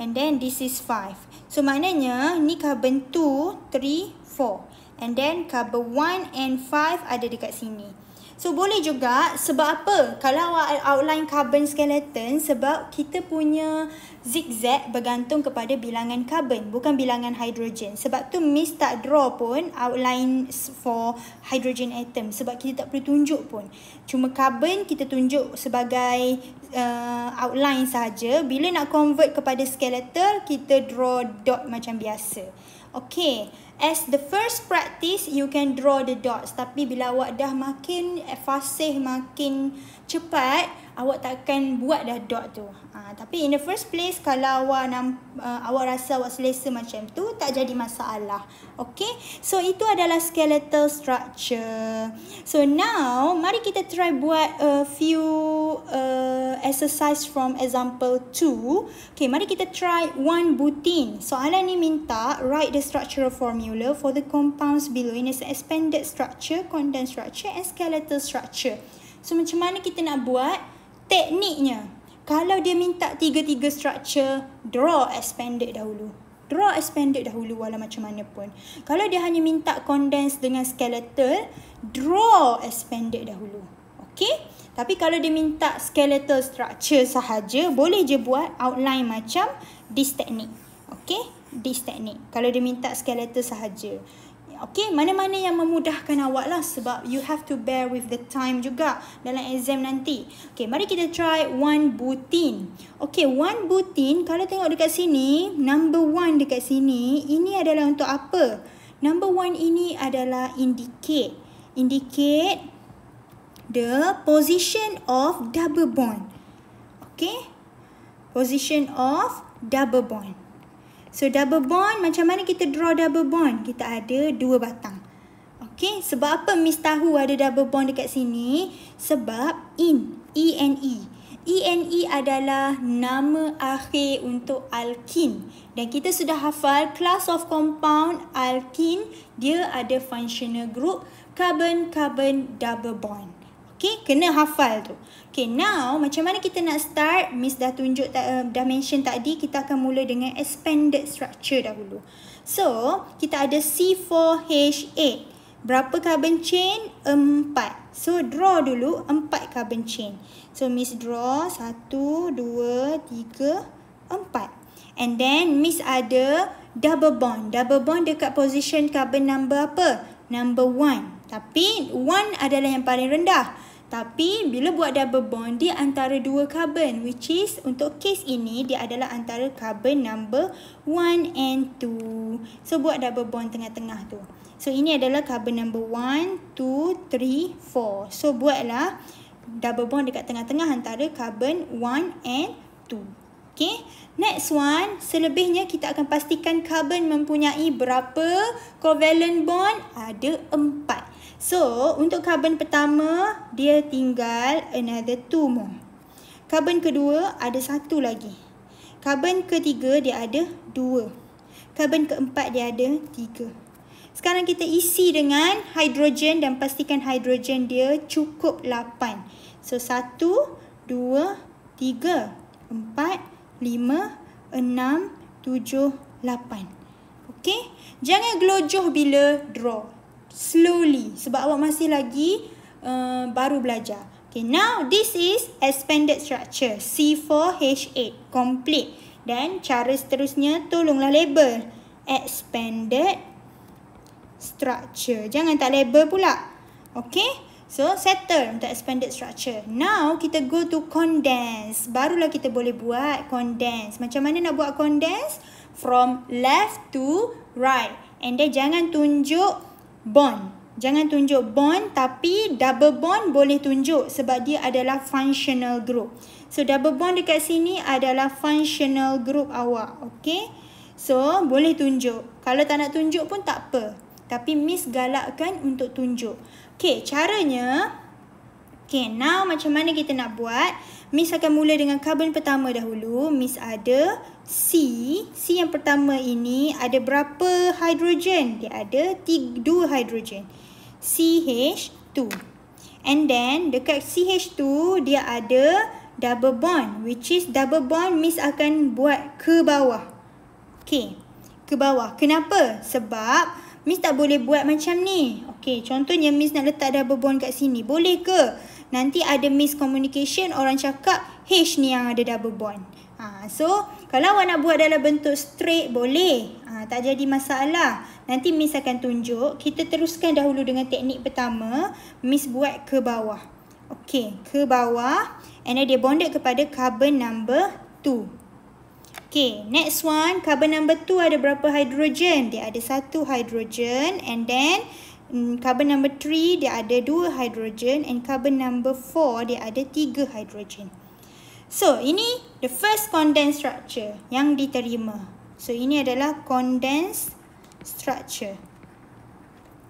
4. And then, this is 5. So, maknanya, ni carbon 2, 3, 4. And then, carbon 1 and 5 ada dekat sini. So boleh juga sebab apa? Kalau awak outline carbon skeleton sebab kita punya zigzag bergantung kepada bilangan carbon bukan bilangan hidrogen. Sebab tu Miss tak draw pun outline for hydrogen atom sebab kita tak perlu tunjuk pun. Cuma carbon kita tunjuk sebagai uh, outline saja. Bila nak convert kepada skeletal kita draw dot macam biasa. Okay. As the first practice, you can draw the dots. Tapi bila awak dah makin eh, fasih, makin cepat, awak takkan buat dah dot tu. Ha, tapi in the first place kalau awak nam, uh, awak rasa awak selesa macam tu tak jadi masalah. Okay. So itu adalah skeletal structure. So now mari kita try buat a few uh, exercise from example 2. Okay mari kita try one butin. Soalan ni minta write the structural formula for the compounds below in as expanded structure, condensed structure and skeletal structure. So macam mana kita nak buat Tekniknya, kalau dia minta tiga-tiga structure, draw expanded dahulu. Draw expanded dahulu walau macam mana pun. Kalau dia hanya minta condense dengan skeletal, draw expanded dahulu. Okay? Tapi kalau dia minta skeletal structure sahaja, boleh je buat outline macam this technique. Okay? This technique. Kalau dia minta skeletal sahaja. Okay, mana-mana yang memudahkan awak lah sebab you have to bear with the time juga dalam exam nanti. Okay, mari kita try one butin. Okay, one butin kalau tengok dekat sini, number one dekat sini, ini adalah untuk apa? Number one ini adalah indicate. Indicate the position of double bond. Okay, position of double bond. So double bond macam mana kita draw double bond? Kita ada dua batang. Okay, sebab apa Miss tahu ada double bond dekat sini? Sebab in, E-N-E. E-N-E adalah nama akhir untuk alkin. Dan kita sudah hafal class of compound alkin. Dia ada functional group carbon-carbon double bond. Okay, kena hafal tu. Okay, now macam mana kita nak start? Miss dah tunjuk, uh, dah mention tadi, kita akan mula dengan expanded structure dahulu. So, kita ada C4H8. Berapa carbon chain? Empat. So, draw dulu empat carbon chain. So, Miss draw satu, dua, tiga, empat. And then, Miss ada double bond. Double bond dekat position carbon number apa? Number one. Tapi, one adalah yang paling rendah. Tapi bila buat double bond di antara dua carbon which is untuk kes ini dia adalah antara carbon number 1 and 2. So buat double bond tengah-tengah tu. So ini adalah carbon number 1, 2, 3, 4. So buatlah double bond dekat tengah-tengah antara carbon 1 and 2. Okay, next one, selebihnya kita akan pastikan carbon mempunyai berapa covalent bond? Ada empat. So, untuk karbon pertama, dia tinggal another two more. Karbon kedua ada satu lagi. Karbon ketiga dia ada dua. Karbon keempat dia ada tiga. Sekarang kita isi dengan hidrogen dan pastikan hidrogen dia cukup lapan. So, satu, dua, tiga, empat, lima, enam, tujuh, lapan. Okay? Jangan gelojoh bila draw slowly sebab awak masih lagi uh, baru belajar. Okay, now this is expanded structure C4H8 complete. Dan cara seterusnya tolonglah label expanded structure. Jangan tak label pula. Okay, so settle untuk expanded structure. Now kita go to condense. Barulah kita boleh buat condense. Macam mana nak buat condense? From left to right. And then jangan tunjuk bond. Jangan tunjuk bond tapi double bond boleh tunjuk sebab dia adalah functional group. So double bond dekat sini adalah functional group awak. Okay. So boleh tunjuk. Kalau tak nak tunjuk pun tak apa. Tapi miss galakkan untuk tunjuk. Okay caranya. Okay now macam mana kita nak buat. Miss akan mula dengan karbon pertama dahulu. Miss ada C. C yang pertama ini ada berapa hidrogen? Dia ada 2 hidrogen. CH2. And then dekat CH2 dia ada double bond. Which is double bond Miss akan buat ke bawah. Okay. Ke bawah. Kenapa? Sebab Miss tak boleh buat macam ni. Okay. Contohnya Miss nak letak double bond kat sini. Boleh ke? nanti ada miscommunication orang cakap H ni yang ada double bond. Ha, so, kalau awak nak buat dalam bentuk straight, boleh. Ha, tak jadi masalah. Nanti Miss akan tunjuk. Kita teruskan dahulu dengan teknik pertama. Miss buat ke bawah. Okay, ke bawah. And then dia bonded kepada carbon number 2. Okay, next one. Carbon number 2 ada berapa hydrogen? Dia ada satu hydrogen. And then um, carbon number 3 dia ada 2 hidrogen and carbon number 4 dia ada 3 hidrogen. So, ini the first condensed structure yang diterima. So, ini adalah condensed structure.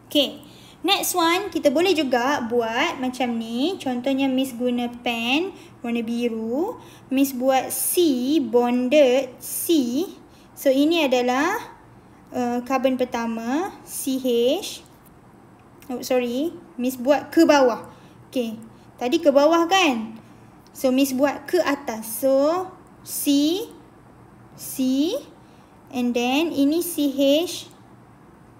Okay. Next one, kita boleh juga buat macam ni. Contohnya, Miss guna pen warna biru. Miss buat C, bonded C. So, ini adalah uh, carbon pertama, CH. Oh, sorry. Miss buat ke bawah. Okay. Tadi ke bawah kan? So, Miss buat ke atas. So, C. C. And then, ini C H,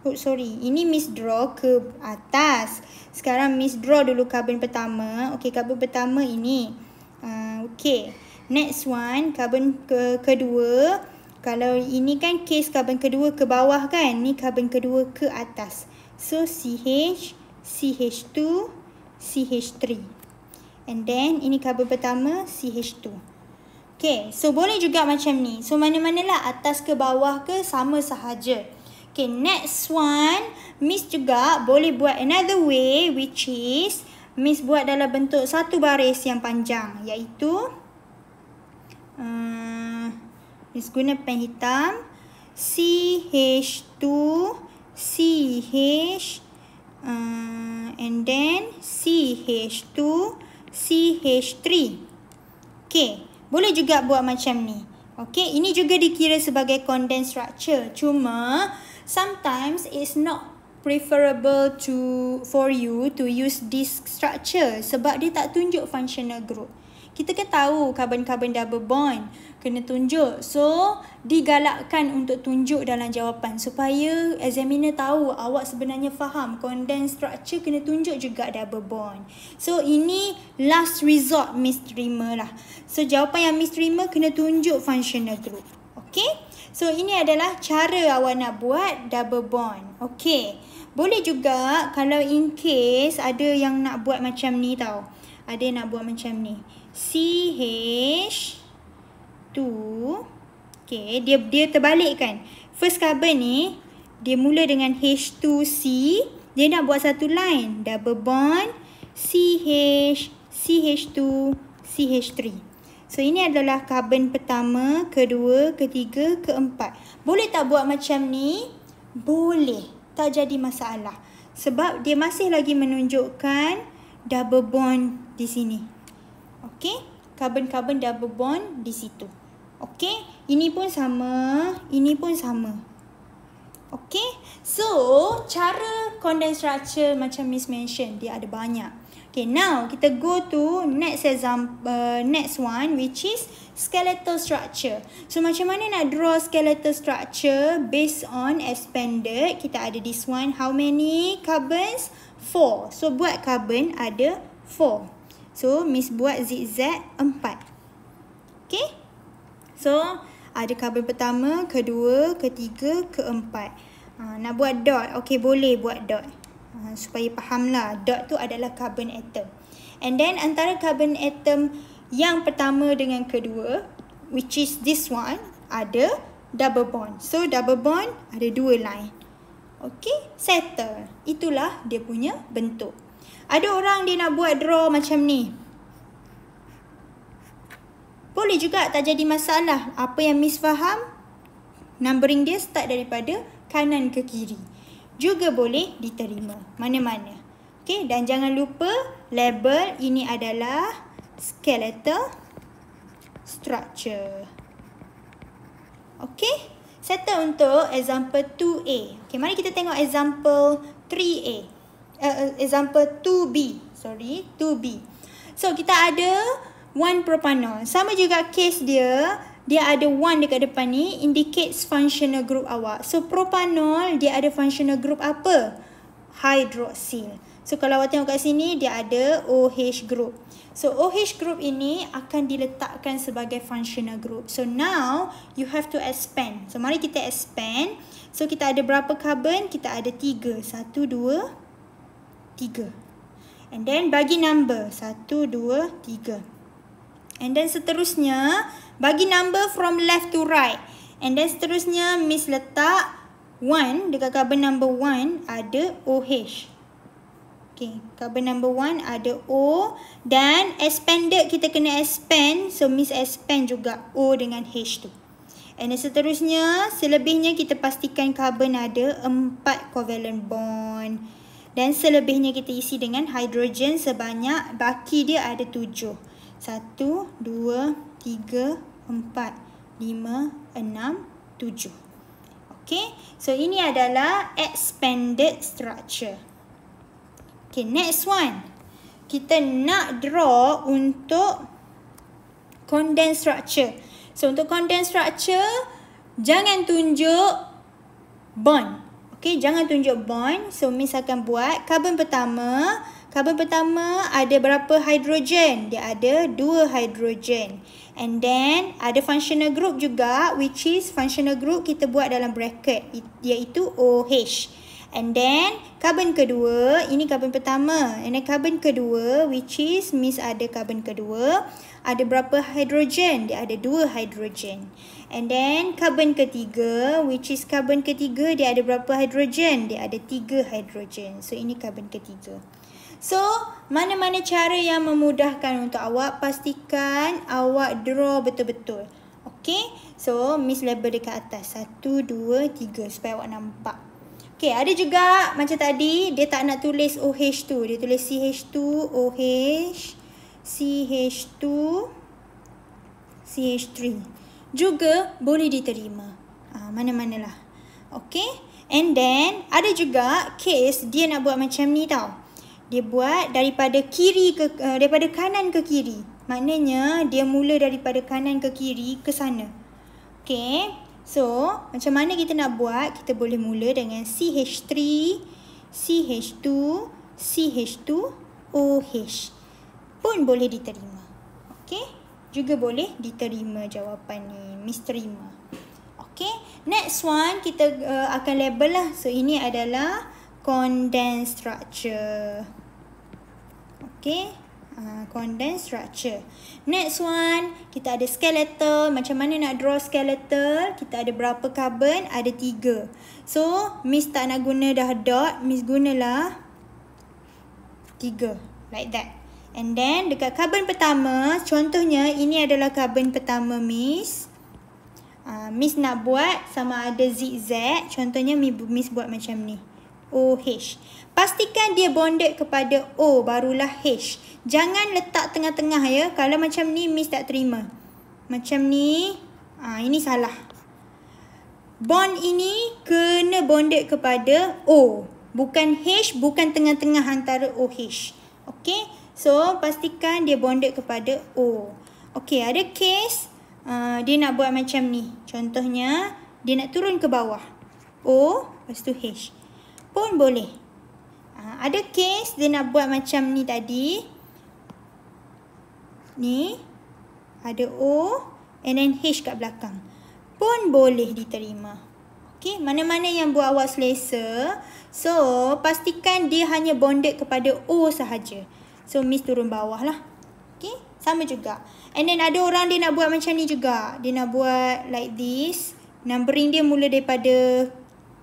Oh, sorry. Ini Miss draw ke atas. Sekarang Miss draw dulu carbon pertama. Okay, carbon pertama ini. Uh, okay. Next one, carbon ke kedua. Kalau ini kan case carbon kedua ke bawah kan? Ni carbon kedua ke atas. Okay. So CH, CH2, CH3. And then ini carbon pertama CH2. Okay, so boleh juga macam ni. So mana-manalah atas ke bawah ke sama sahaja. Okay, next one. Miss juga boleh buat another way which is Miss buat dalam bentuk satu baris yang panjang iaitu uh, Miss guna pen hitam CH2 C H uh, and then C H two C H three. Okay, boleh juga buat macam ni. Okay, ini juga dikira sebagai condensed structure. Cuma sometimes it's not preferable to for you to use this structure sebab dia tak tunjuk functional group kita kan tahu carbon-carbon double bond kena tunjuk. So, digalakkan untuk tunjuk dalam jawapan supaya examiner tahu awak sebenarnya faham condensed structure kena tunjuk juga double bond. So, ini last resort misterima lah. So, jawapan yang misterima kena tunjuk functional group. Okay? So, ini adalah cara awak nak buat double bond. Okay. Boleh juga kalau in case ada yang nak buat macam ni tau. Ada yang nak buat macam ni. C H 2 Okay, dia dia terbalik kan First carbon ni Dia mula dengan H2C Dia nak buat satu line Double bond C H CH CH2 H 3 So ini adalah carbon pertama Kedua, ketiga, keempat Boleh tak buat macam ni? Boleh Tak jadi masalah Sebab dia masih lagi menunjukkan Double bond di sini Okey, carbon-carbon double bond di situ. Okey, ini pun sama, ini pun sama. Okey, so cara condensed structure macam Miss mention, dia ada banyak. Okey, now kita go to next example, uh, next one which is skeletal structure. So macam mana nak draw skeletal structure based on expanded? Kita ada this one, how many carbons? Four. So buat carbon ada four. So, Miss buat zigzag 4. Okay? So, ada carbon pertama, kedua, ketiga, keempat. Ha, nak buat dot? Okay, boleh buat dot. Ha, supaya lah, dot tu adalah carbon atom. And then, antara carbon atom yang pertama dengan kedua, which is this one, ada double bond. So, double bond ada dua line. Okay, settle. Itulah dia punya bentuk. Ada orang dia nak buat draw macam ni. Boleh juga tak jadi masalah. Apa yang Miss faham, numbering dia start daripada kanan ke kiri. Juga boleh diterima. Mana-mana. Okay, dan jangan lupa label ini adalah skeletal structure. Okay, settle untuk example 2A. Okay, mari kita tengok example 3A. Uh, uh, example 2B. Sorry, 2B. So, kita ada 1 propanol. Sama juga case dia, dia ada 1 dekat depan ni, indicates functional group awak. So, propanol, dia ada functional group apa? Hydroxyl. So, kalau awak tengok kat sini, dia ada OH group. So, OH group ini akan diletakkan sebagai functional group. So, now, you have to expand. So, mari kita expand. So, kita ada berapa carbon? Kita ada tiga, satu, dua tiga. And then bagi number. Satu, dua, tiga. And then seterusnya, bagi number from left to right. And then seterusnya, Miss letak one. Dekat carbon number one ada OH. Okay, carbon number one ada O. Dan expanded kita kena expand. So Miss expand juga O dengan H tu. And then seterusnya, selebihnya kita pastikan carbon ada empat covalent bond. Dan selebihnya kita isi dengan hidrogen sebanyak baki dia ada tujuh satu dua tiga empat lima enam tujuh Okay. So ini adalah expanded structure. Okay. Next one. Kita nak draw untuk condensed structure. So untuk condensed structure, jangan tunjuk bond. Okay, jangan tunjuk bond. So, Miss akan buat karbon pertama. Karbon pertama ada berapa hidrogen? Dia ada dua hidrogen. And then, ada functional group juga. Which is functional group kita buat dalam bracket. Iaitu OH. And then, karbon kedua. Ini karbon pertama. And then, karbon kedua. Which is, Miss ada karbon kedua. Ada berapa hidrogen? Dia ada dua hidrogen. And then carbon ketiga, which is carbon ketiga, dia ada berapa hidrogen? Dia ada tiga hidrogen. So, ini carbon ketiga. So, mana-mana cara yang memudahkan untuk awak, pastikan awak draw betul-betul. Okay? So, miss label dekat atas. Satu, dua, tiga. Supaya awak nampak. Okay, ada juga macam tadi, dia tak nak tulis OH2. Dia tulis CH2, OH, CH2, CH3 juga boleh diterima. mana ah, mana lah, Okay. And then, ada juga case dia nak buat macam ni tau. Dia buat daripada kiri ke, uh, daripada kanan ke kiri. Maknanya, dia mula daripada kanan ke kiri ke sana. Okay. So, macam mana kita nak buat? Kita boleh mula dengan CH3, CH2, CH2, OH. Pun boleh diterima. Okay juga boleh diterima jawapan ni. Misterima. Okay. Next one kita uh, akan label lah. So ini adalah condensed structure. Okay. Uh, condensed structure. Next one kita ada skeletal. Macam mana nak draw skeletal? Kita ada berapa carbon? Ada tiga. So Miss tak nak guna dah dot. Miss gunalah tiga. Like that. And then dekat karbon pertama, contohnya ini adalah karbon pertama Miss. Uh, miss nak buat sama ada zigzag. Contohnya Miss buat macam ni. OH. Pastikan dia bonded kepada O barulah H. Jangan letak tengah-tengah ya. Kalau macam ni Miss tak terima. Macam ni, uh, ini salah. Bond ini kena bonded kepada O. Bukan H, bukan tengah-tengah antara OH. Okay. So, pastikan dia bonded kepada O. Okey, ada case uh, dia nak buat macam ni. Contohnya, dia nak turun ke bawah. O, lepas tu H. Pun boleh. Uh, ada case dia nak buat macam ni tadi. Ni. Ada O and then H kat belakang. Pun boleh diterima. Okey, mana-mana yang buat awak selesa. So, pastikan dia hanya bonded kepada O sahaja. So miss turun bawah lah. Okay. Sama juga. And then ada orang dia nak buat macam ni juga. Dia nak buat like this. Numbering dia mula daripada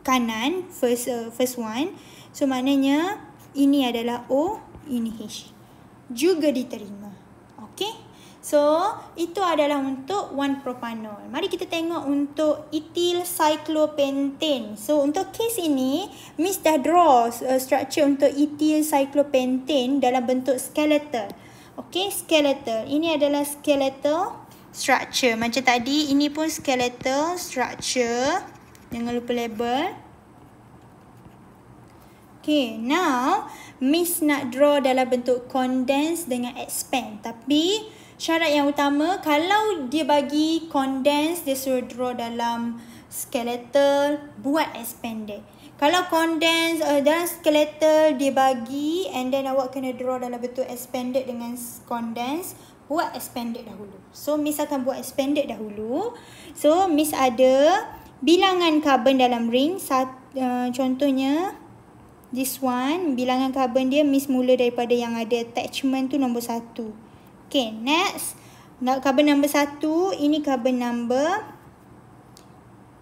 kanan. First uh, first one. So maknanya ini adalah O. Ini H. Juga diterima. Okay. So, itu adalah untuk 1-propanol. Mari kita tengok untuk ethyl cyclopentane. So, untuk kes ini, Miss dah draw uh, structure untuk ethyl cyclopentane dalam bentuk skeletal. Okay, skeletal. Ini adalah skeletal structure. Macam tadi, ini pun skeletal structure. Jangan lupa label. Okay, now Miss nak draw dalam bentuk condense dengan expand. Tapi, syarat yang utama kalau dia bagi condense dia suruh draw dalam skeletal buat expanded kalau condense uh, eh, dalam skeletal dia bagi and then awak kena draw dalam betul expanded dengan condense buat expanded dahulu so miss akan buat expanded dahulu so miss ada bilangan karbon dalam ring sat, uh, contohnya this one bilangan karbon dia miss mula daripada yang ada attachment tu nombor satu. Okay, next. nak carbon number satu. Ini carbon number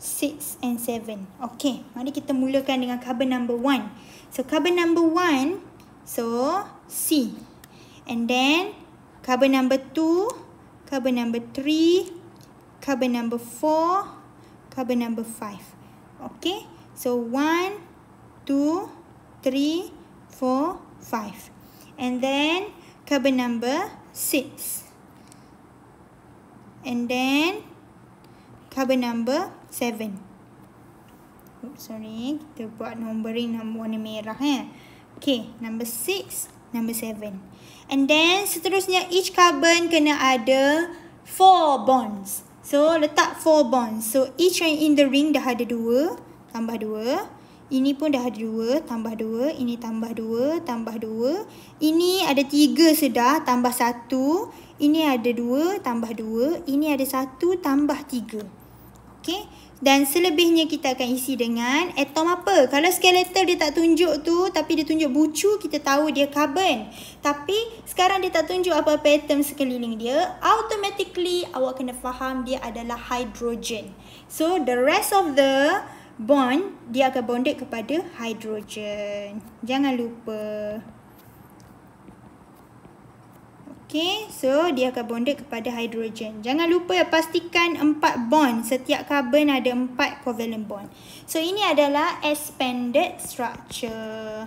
six and seven. Okay, mari kita mulakan dengan carbon number one. So, carbon number one. So, C. And then, carbon number two. Carbon number three. Carbon number four. Carbon number five. Okay, so one, two, three, four, five. And then, carbon number five six. And then carbon number seven. Oops, sorry, kita buat numbering nombor warna merah eh. Okay, number six, number seven. And then seterusnya each carbon kena ada four bonds. So letak four bonds. So each in the ring dah ada dua, tambah dua. Ini pun dah ada dua, tambah dua. Ini tambah dua, tambah dua. Ini ada tiga sedar, tambah satu. Ini ada dua, tambah dua. Ini ada satu, tambah tiga. Okey. Dan selebihnya kita akan isi dengan atom apa? Kalau skeletal dia tak tunjuk tu, tapi dia tunjuk bucu, kita tahu dia karbon. Tapi sekarang dia tak tunjuk apa-apa sekeliling dia, automatically awak kena faham dia adalah hydrogen. So, the rest of the bond dia akan bonded kepada hidrogen. Jangan lupa. Okay, so dia akan bonded kepada hidrogen. Jangan lupa ya, pastikan empat bond. Setiap karbon ada empat covalent bond. So ini adalah expanded structure.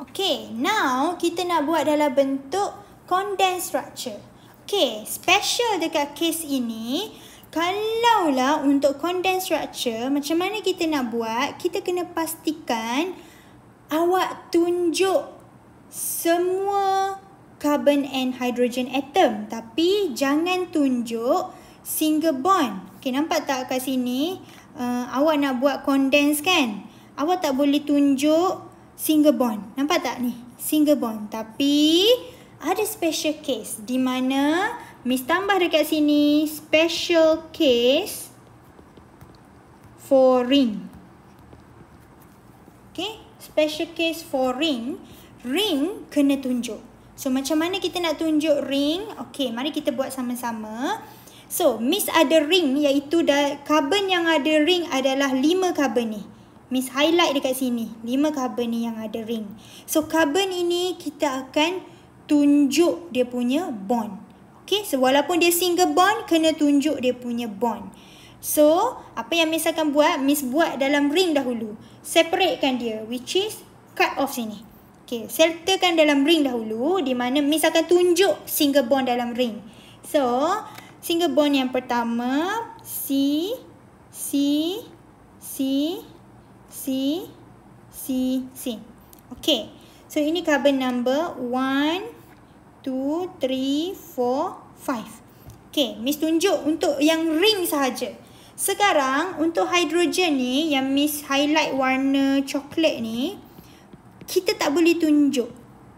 Okay, now kita nak buat dalam bentuk condensed structure. Okay, special dekat case ini, kalaulah untuk condensed structure, macam mana kita nak buat, kita kena pastikan awak tunjuk semua carbon and hydrogen atom. Tapi jangan tunjuk single bond. Okay, nampak tak kat sini? Uh, awak nak buat condensed kan? Awak tak boleh tunjuk single bond. Nampak tak ni? Single bond. Tapi ada special case di mana Miss tambah dekat sini special case for ring. Okay, special case for ring. Ring kena tunjuk. So, macam mana kita nak tunjuk ring? Okay, mari kita buat sama-sama. So, Miss ada ring iaitu carbon yang ada ring adalah 5 carbon ni. Miss highlight dekat sini. 5 carbon ni yang ada ring. So, carbon ini kita akan tunjuk dia punya bond. Okay, so walaupun dia single bond, kena tunjuk dia punya bond. So, apa yang Miss akan buat, Miss buat dalam ring dahulu. Separatekan dia, which is cut off sini. Okay, sertakan dalam ring dahulu, di mana Miss akan tunjuk single bond dalam ring. So, single bond yang pertama, C, C, C, C, C, C. Okay, so ini carbon number 1, two, three, four, five. Okay, Miss tunjuk untuk yang ring sahaja. Sekarang, untuk hidrogen ni, yang Miss highlight warna coklat ni, kita tak boleh tunjuk.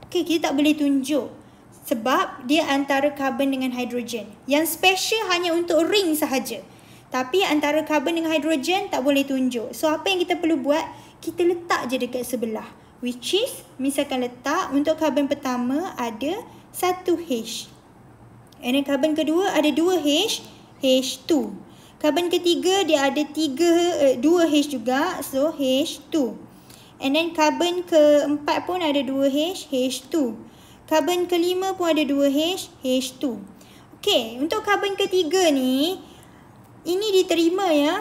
Okay, kita tak boleh tunjuk. Sebab dia antara karbon dengan hidrogen. Yang special hanya untuk ring sahaja. Tapi antara karbon dengan hidrogen tak boleh tunjuk. So, apa yang kita perlu buat? Kita letak je dekat sebelah. Which is, misalkan letak untuk karbon pertama ada satu h And then karbon kedua ada dua h H2. Karbon ketiga dia ada tiga uh, dua h juga, so H2. And then karbon keempat pun ada dua h H2. Karbon kelima pun ada dua h H2. Okay, untuk karbon ketiga ni, ini diterima ya.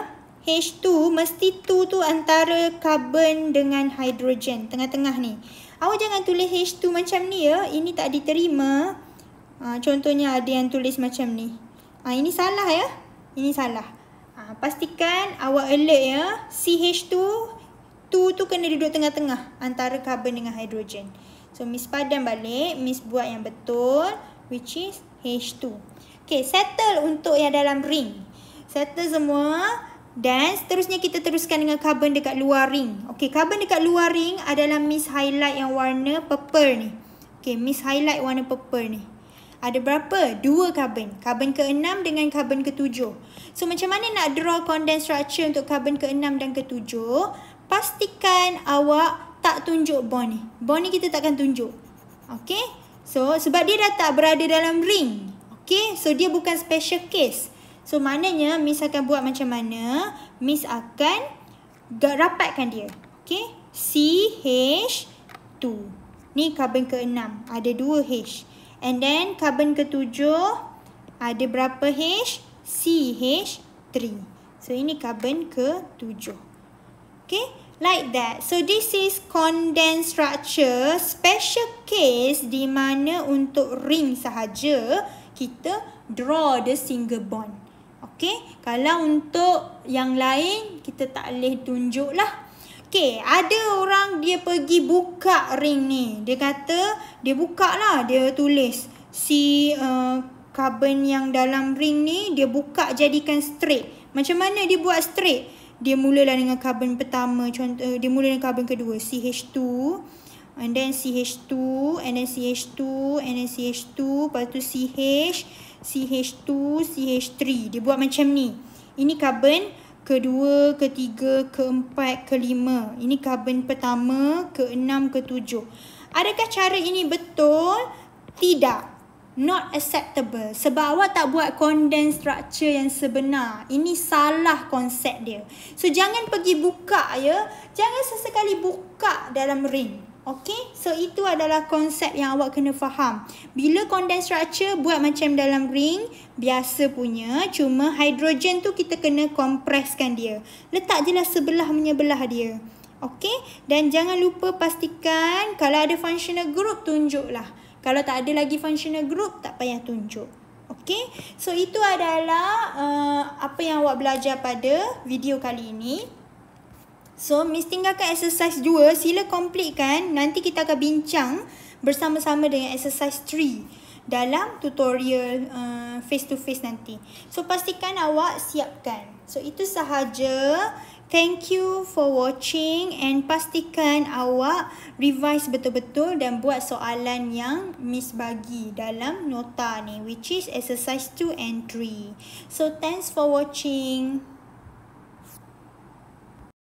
H2, mesti 2 tu antara karbon dengan hidrogen, tengah-tengah ni. Awak jangan tulis H2 macam ni ya. Ini tak diterima. Ha, contohnya ada yang tulis macam ni. Ha, ini salah ya. Ini salah. Ha, pastikan awak alert ya. CH2, 2 tu kena duduk tengah-tengah antara karbon dengan hidrogen. So, Miss padam balik. Miss buat yang betul. Which is H2. Okay, settle untuk yang dalam ring. Settle semua. Settle semua. Dan seterusnya kita teruskan dengan carbon dekat luar ring. Okey, carbon dekat luar ring adalah miss highlight yang warna purple ni. Okey, miss highlight warna purple ni. Ada berapa? Dua carbon. Carbon ke-6 dengan carbon ke-7. So, macam mana nak draw condensed structure untuk carbon ke-6 dan ke-7? Pastikan awak tak tunjuk bond ni. Bond ni kita takkan tunjuk. Okey? So, sebab dia dah tak berada dalam ring. Okey? So, dia bukan special case. So maknanya Miss akan buat macam mana Miss akan rapatkan dia Okay CH2 Ni karbon ke enam, Ada dua h And then karbon ke tujuh, Ada berapa H? CH3 So ini karbon ke tujuh, Okay Like that. So this is condensed structure. Special case di mana untuk ring sahaja kita draw the single bond. Okey, kalau untuk yang lain kita tak boleh tunjuklah. Okey, ada orang dia pergi buka ring ni. Dia kata dia buka lah, dia tulis si uh, yang dalam ring ni dia buka jadikan straight. Macam mana dia buat straight? Dia mulalah dengan karbon pertama, contoh eh, dia mula dengan karbon kedua, CH2 and then CH2 and then CH2 and then CH2 lepas tu CH CH2, CH3. Dia buat macam ni. Ini karbon kedua, ketiga, keempat, kelima. Ini karbon pertama, keenam, ketujuh. Adakah cara ini betul? Tidak. Not acceptable. Sebab awak tak buat condensed structure yang sebenar. Ini salah konsep dia. So, jangan pergi buka ya. Jangan sesekali buka dalam ring. Okay, so itu adalah konsep yang awak kena faham. Bila condensed structure buat macam dalam ring, biasa punya, cuma hidrogen tu kita kena kompreskan dia. Letak je lah sebelah menyebelah dia. Okay, dan jangan lupa pastikan kalau ada functional group, tunjuklah. Kalau tak ada lagi functional group, tak payah tunjuk. Okay, so itu adalah uh, apa yang awak belajar pada video kali ini. So, Miss tinggalkan exercise 2. Sila komplikkan. Nanti kita akan bincang bersama-sama dengan exercise 3 dalam tutorial uh, face-to-face uh, -face nanti. So, pastikan awak siapkan. So, itu sahaja. Thank you for watching and pastikan awak revise betul-betul dan buat soalan yang Miss bagi dalam nota ni which is exercise 2 and 3. So, thanks for watching.